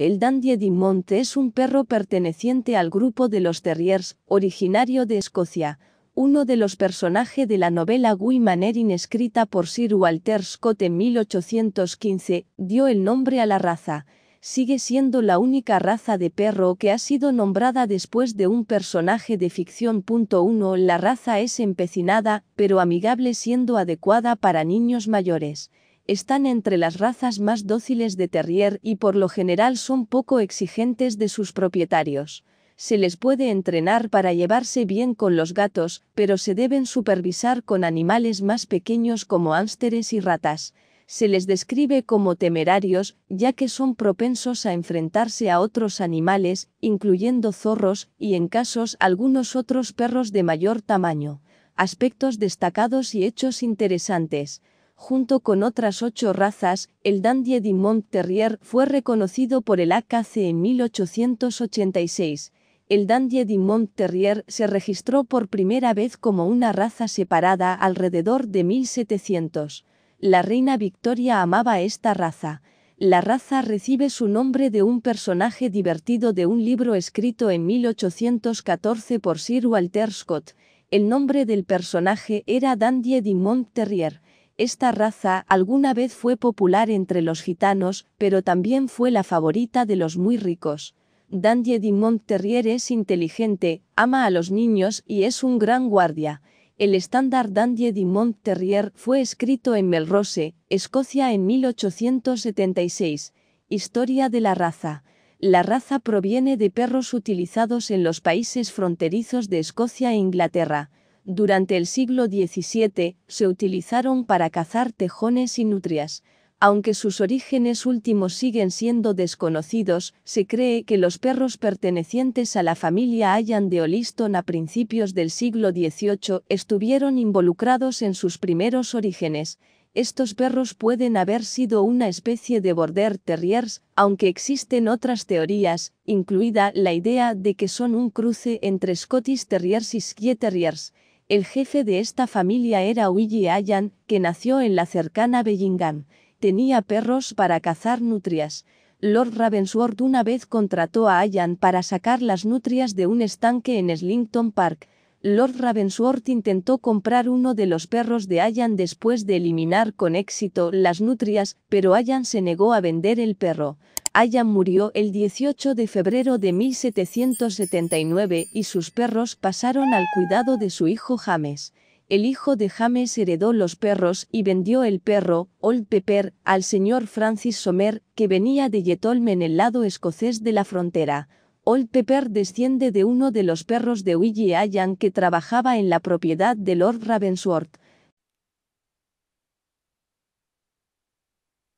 El Dandie Dimont es un perro perteneciente al grupo de los Terriers, originario de Escocia, uno de los personajes de la novela Guy escrita por Sir Walter Scott en 1815, dio el nombre a la raza. Sigue siendo la única raza de perro que ha sido nombrada después de un personaje de ficción. 1. La raza es empecinada, pero amigable siendo adecuada para niños mayores están entre las razas más dóciles de terrier y por lo general son poco exigentes de sus propietarios. Se les puede entrenar para llevarse bien con los gatos, pero se deben supervisar con animales más pequeños como ámsteres y ratas. Se les describe como temerarios, ya que son propensos a enfrentarse a otros animales, incluyendo zorros, y en casos algunos otros perros de mayor tamaño aspectos destacados y hechos interesantes junto con otras ocho razas, el Dandie Dinmont Terrier fue reconocido por el AKC en 1886. El Dandie Dinmont Terrier se registró por primera vez como una raza separada alrededor de 1700. La reina Victoria amaba esta raza. La raza recibe su nombre de un personaje divertido de un libro escrito en 1814 por Sir Walter Scott. El nombre del personaje era Dandie Dinmont Terrier esta raza alguna vez fue popular entre los gitanos, pero también fue la favorita de los muy ricos. Dandie mont Terrier es inteligente, ama a los niños y es un gran guardia. El estándar Dandie mont Terrier fue escrito en Melrose, Escocia en 1876. Historia de la raza. La raza proviene de perros utilizados en los países fronterizos de Escocia e Inglaterra. Durante el siglo XVII se utilizaron para cazar tejones y nutrias. Aunque sus orígenes últimos siguen siendo desconocidos, se cree que los perros pertenecientes a la familia Allan de Oliston a principios del siglo XVIII estuvieron involucrados en sus primeros orígenes. Estos perros pueden haber sido una especie de border terriers, aunque existen otras teorías, incluida la idea de que son un cruce entre Scottish terriers y Skye terriers. El jefe de esta familia era Willie Allan, que nació en la cercana Bellingham. Tenía perros para cazar nutrias. Lord Ravensworth una vez contrató a Allan para sacar las nutrias de un estanque en Slington Park. Lord Ravensworth intentó comprar uno de los perros de Ayan después de eliminar con éxito las nutrias, pero Ayan se negó a vender el perro. Ayan murió el 18 de febrero de 1779 y sus perros pasaron al cuidado de su hijo James. El hijo de James heredó los perros y vendió el perro, Old Pepper, al señor Francis Somer, que venía de Yetolme en el lado escocés de la frontera. Old Pepper desciende de uno de los perros de Willie Allan que trabajaba en la propiedad de Lord Ravensworth.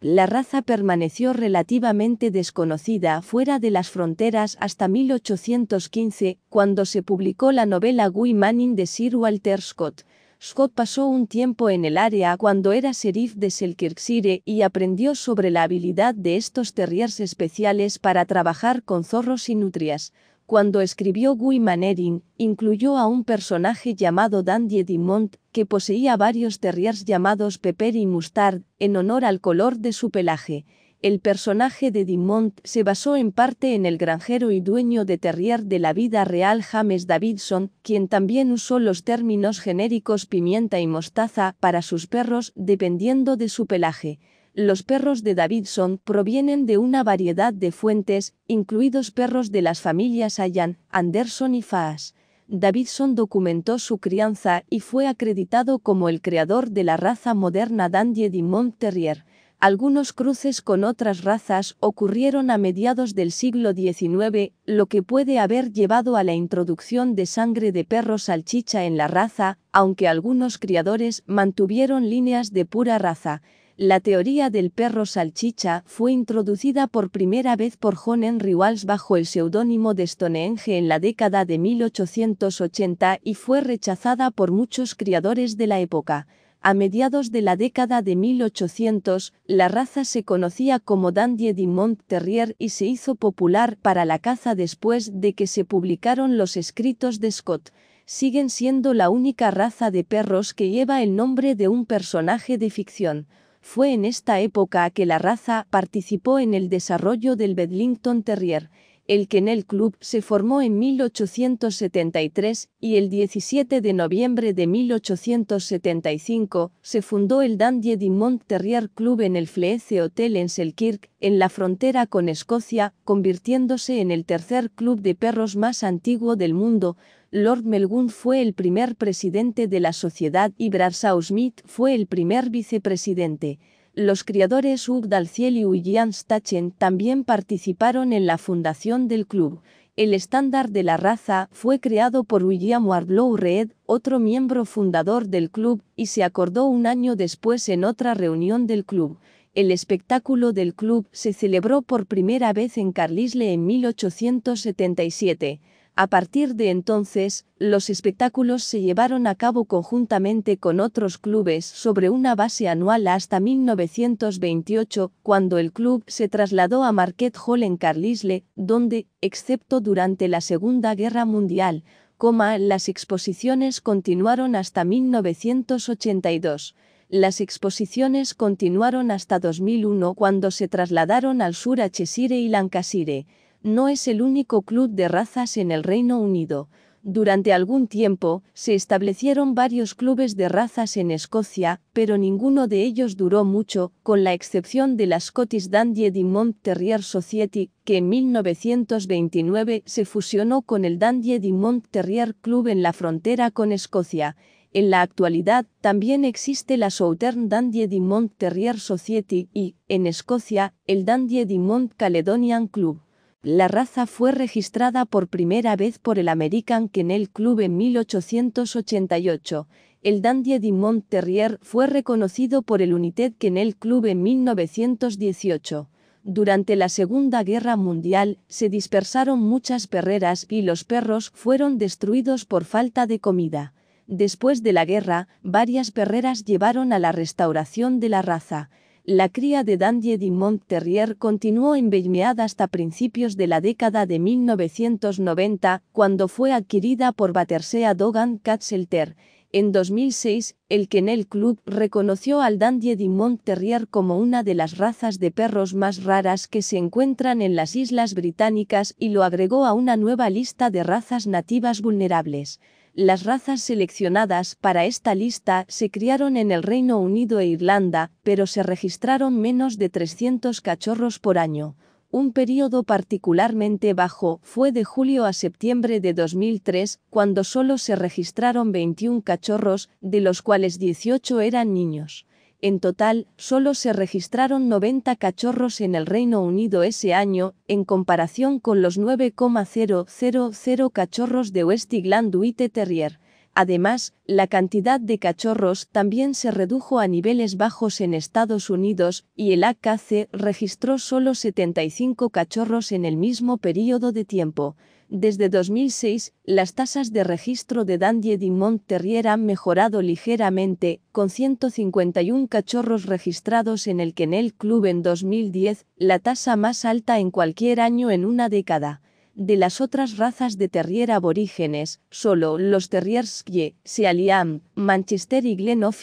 La raza permaneció relativamente desconocida fuera de las fronteras hasta 1815, cuando se publicó la novela Guy Manning de Sir Walter Scott. Scott pasó un tiempo en el área cuando era sheriff de Selkirkshire y aprendió sobre la habilidad de estos terriers especiales para trabajar con zorros y nutrias. Cuando escribió Guy Mannering, incluyó a un personaje llamado Dandy Edimont, que poseía varios terriers llamados Pepper y Mustard, en honor al color de su pelaje. El personaje de Dimont se basó en parte en el granjero y dueño de terrier de la vida real James Davidson, quien también usó los términos genéricos pimienta y mostaza para sus perros dependiendo de su pelaje. Los perros de Davidson provienen de una variedad de fuentes, incluidos perros de las familias Allan, Anderson y Faas. Davidson documentó su crianza y fue acreditado como el creador de la raza moderna Dandie dimont Terrier. Algunos cruces con otras razas ocurrieron a mediados del siglo XIX, lo que puede haber llevado a la introducción de sangre de perro salchicha en la raza, aunque algunos criadores mantuvieron líneas de pura raza. La teoría del perro salchicha fue introducida por primera vez por John Henry Walsh bajo el seudónimo de Stonehenge en la década de 1880 y fue rechazada por muchos criadores de la época. A mediados de la década de 1800, la raza se conocía como Dandie Dinmont Terrier y se hizo popular para la caza después de que se publicaron los escritos de Scott. Siguen siendo la única raza de perros que lleva el nombre de un personaje de ficción. Fue en esta época que la raza participó en el desarrollo del Bedlington Terrier el que en el club se formó en 1873 y el 17 de noviembre de 1875 se fundó el Dundee Dimont Terrier Club en el Fleece Hotel en Selkirk, en la frontera con Escocia, convirtiéndose en el tercer club de perros más antiguo del mundo. Lord Melgun fue el primer presidente de la sociedad y Brasau Smith fue el primer vicepresidente. Los criadores Hugues Dalciel y William Stachen también participaron en la fundación del club. El estándar de la raza fue creado por William Wardlow Reed, otro miembro fundador del club, y se acordó un año después en otra reunión del club. El espectáculo del club se celebró por primera vez en Carlisle en 1877. A partir de entonces, los espectáculos se llevaron a cabo conjuntamente con otros clubes sobre una base anual hasta 1928, cuando el club se trasladó a Marquette Hall en Carlisle, donde, excepto durante la Segunda Guerra Mundial, las exposiciones continuaron hasta 1982 las exposiciones continuaron hasta 2001 cuando se trasladaron al sur a Cheshire y Lancashire no es el único club de razas en el Reino Unido. Durante algún tiempo, se establecieron varios clubes de razas en Escocia, pero ninguno de ellos duró mucho, con la excepción de la Scottish Dandie Dinmont Terrier Society, que en 1929 se fusionó con el Dandie Dinmont Terrier Club en la frontera con Escocia. En la actualidad, también existe la Southern Dandie Dinmont Terrier Society y, en Escocia, el Dandie Dinmont Caledonian Club. La raza fue registrada por primera vez por el American Kennel Club en 1888. El Dandie Mont Terrier fue reconocido por el United Kennel Club en 1918. Durante la Segunda Guerra Mundial se dispersaron muchas perreras y los perros fueron destruidos por falta de comida. Después de la guerra, varias perreras llevaron a la restauración de la raza la cría de Dandie dinmont Terrier continuó embellecida hasta principios de la década de 1990, cuando fue adquirida por Battersea Dogan Katzelter. En 2006, el Kennel Club reconoció al Dandie dinmont Terrier como una de las razas de perros más raras que se encuentran en las islas británicas y lo agregó a una nueva lista de razas nativas vulnerables. Las razas seleccionadas para esta lista se criaron en el Reino Unido e Irlanda, pero se registraron menos de 300 cachorros por año. Un periodo particularmente bajo fue de julio a septiembre de 2003, cuando solo se registraron 21 cachorros, de los cuales 18 eran niños. En total, solo se registraron 90 cachorros en el Reino Unido ese año, en comparación con los 9,000 cachorros de West witte Terrier. Además, la cantidad de cachorros también se redujo a niveles bajos en Estados Unidos, y el AKC registró solo 75 cachorros en el mismo período de tiempo. Desde 2006, las tasas de registro de Dandie y Terrier han mejorado ligeramente, con 151 cachorros registrados en el Kennel Club en 2010, la tasa más alta en cualquier año en una década. De las otras razas de terrier aborígenes, solo los terriers Skye, Sealiam, Manchester y Glenoff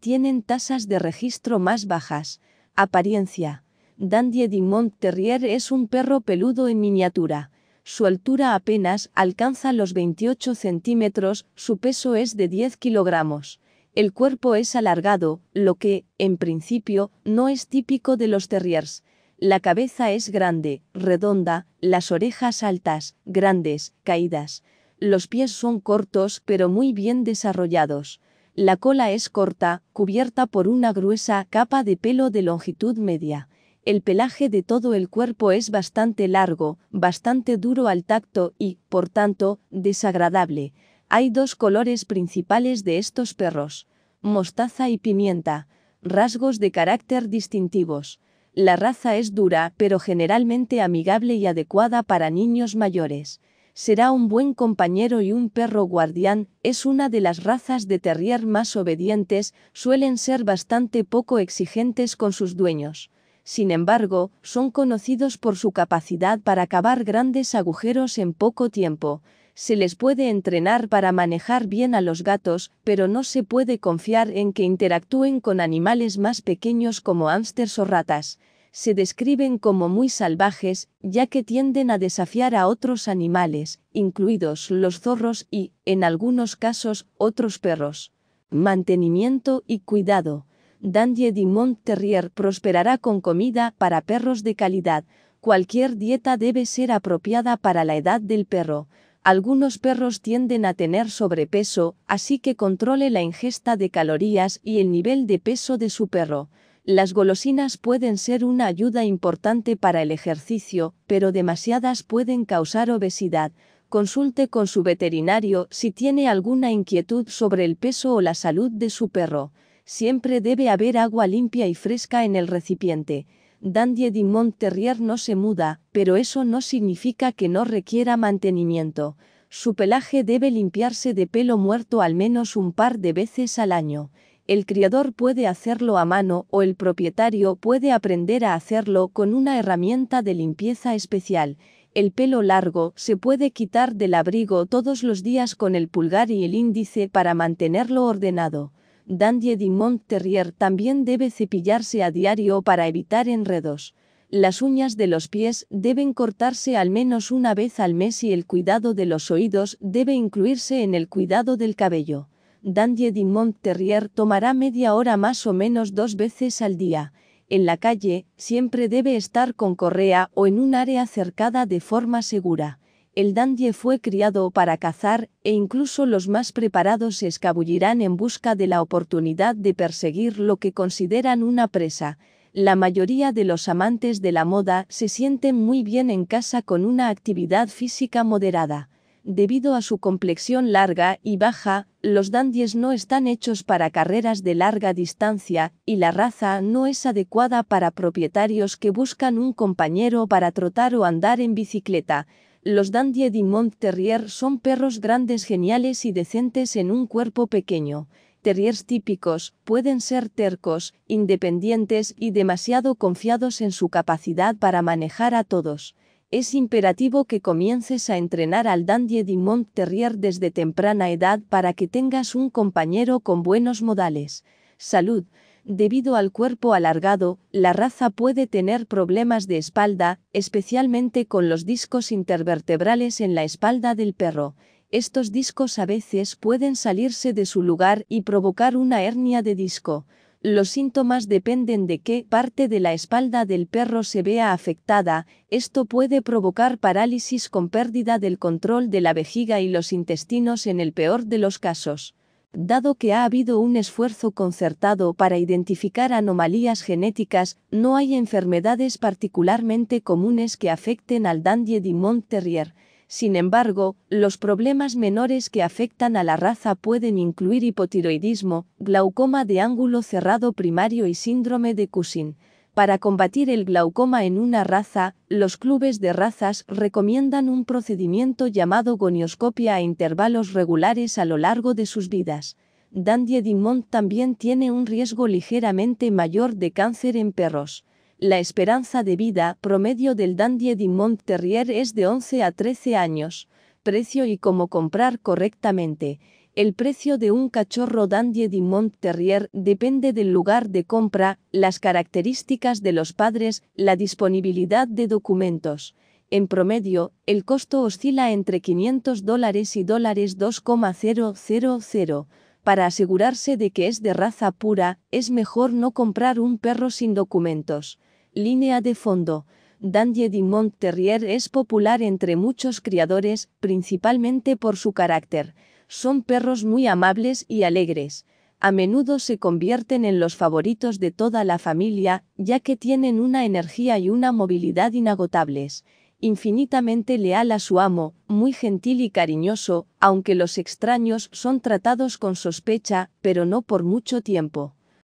tienen tasas de registro más bajas. Apariencia. Dandie y Montterrier es un perro peludo en miniatura su altura apenas alcanza los 28 centímetros, su peso es de 10 kilogramos. El cuerpo es alargado, lo que, en principio, no es típico de los terriers. La cabeza es grande, redonda, las orejas altas, grandes, caídas. Los pies son cortos pero muy bien desarrollados. La cola es corta, cubierta por una gruesa capa de pelo de longitud media. El pelaje de todo el cuerpo es bastante largo, bastante duro al tacto y, por tanto, desagradable. Hay dos colores principales de estos perros, mostaza y pimienta, rasgos de carácter distintivos. La raza es dura, pero generalmente amigable y adecuada para niños mayores. Será un buen compañero y un perro guardián, es una de las razas de terrier más obedientes, suelen ser bastante poco exigentes con sus dueños. Sin embargo, son conocidos por su capacidad para cavar grandes agujeros en poco tiempo. Se les puede entrenar para manejar bien a los gatos, pero no se puede confiar en que interactúen con animales más pequeños como ámsters o ratas. Se describen como muy salvajes, ya que tienden a desafiar a otros animales, incluidos los zorros y, en algunos casos, otros perros. Mantenimiento y cuidado. Dandier y Terrier prosperará con comida para perros de calidad. Cualquier dieta debe ser apropiada para la edad del perro. Algunos perros tienden a tener sobrepeso, así que controle la ingesta de calorías y el nivel de peso de su perro. Las golosinas pueden ser una ayuda importante para el ejercicio, pero demasiadas pueden causar obesidad. Consulte con su veterinario si tiene alguna inquietud sobre el peso o la salud de su perro. Siempre debe haber agua limpia y fresca en el recipiente. Dandie dimont Terrier no se muda, pero eso no significa que no requiera mantenimiento. Su pelaje debe limpiarse de pelo muerto al menos un par de veces al año. El criador puede hacerlo a mano o el propietario puede aprender a hacerlo con una herramienta de limpieza especial. El pelo largo se puede quitar del abrigo todos los días con el pulgar y el índice para mantenerlo ordenado. Dandie y Terrier también debe cepillarse a diario para evitar enredos. Las uñas de los pies deben cortarse al menos una vez al mes y el cuidado de los oídos debe incluirse en el cuidado del cabello. Dandie y Terrier tomará media hora más o menos dos veces al día. En la calle, siempre debe estar con correa o en un área cercada de forma segura el dandie fue criado para cazar, e incluso los más preparados se escabullirán en busca de la oportunidad de perseguir lo que consideran una presa. La mayoría de los amantes de la moda se sienten muy bien en casa con una actividad física moderada. Debido a su complexión larga y baja, los dandies no están hechos para carreras de larga distancia, y la raza no es adecuada para propietarios que buscan un compañero para trotar o andar en bicicleta, los Dandie Dinmont Terrier son perros grandes geniales y decentes en un cuerpo pequeño. Terriers típicos pueden ser tercos, independientes y demasiado confiados en su capacidad para manejar a todos. Es imperativo que comiences a entrenar al Dandie Dinmont Terrier desde temprana edad para que tengas un compañero con buenos modales. Salud. Debido al cuerpo alargado, la raza puede tener problemas de espalda, especialmente con los discos intervertebrales en la espalda del perro. Estos discos a veces pueden salirse de su lugar y provocar una hernia de disco. Los síntomas dependen de qué parte de la espalda del perro se vea afectada, esto puede provocar parálisis con pérdida del control de la vejiga y los intestinos en el peor de los casos. Dado que ha habido un esfuerzo concertado para identificar anomalías genéticas, no hay enfermedades particularmente comunes que afecten al Dandie y Terrier. Sin embargo, los problemas menores que afectan a la raza pueden incluir hipotiroidismo, glaucoma de ángulo cerrado primario y síndrome de Cushing. Para combatir el glaucoma en una raza, los clubes de razas recomiendan un procedimiento llamado gonioscopia a intervalos regulares a lo largo de sus vidas. Dandie también tiene un riesgo ligeramente mayor de cáncer en perros. La esperanza de vida promedio del Dandie Dimont Terrier es de 11 a 13 años. Precio y cómo comprar correctamente. El precio de un cachorro Dandie mont Terrier depende del lugar de compra, las características de los padres, la disponibilidad de documentos. En promedio, el costo oscila entre 500 dólares y dólares 2,000. Para asegurarse de que es de raza pura, es mejor no comprar un perro sin documentos. Línea de fondo. Dandie mont Terrier es popular entre muchos criadores, principalmente por su carácter. Son perros muy amables y alegres. A menudo se convierten en los favoritos de toda la familia, ya que tienen una energía y una movilidad inagotables infinitamente leal a su amo, muy gentil y cariñoso, aunque los extraños son tratados con sospecha, pero no por mucho tiempo.